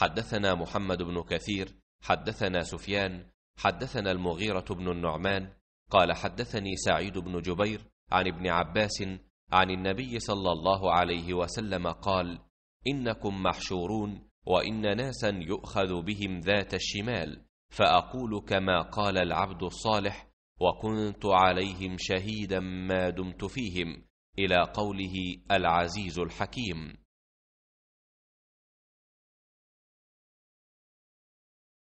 حدثنا محمد بن كثير حدثنا سفيان حدثنا المغيرة بن النعمان قال حدثني سعيد بن جبير عن ابن عباس عن النبي صلى الله عليه وسلم قال إنكم محشورون وإن ناسا يؤخذ بهم ذات الشمال فأقول كما قال العبد الصالح وكنت عليهم شهيدا ما دمت فيهم إلى قوله العزيز الحكيم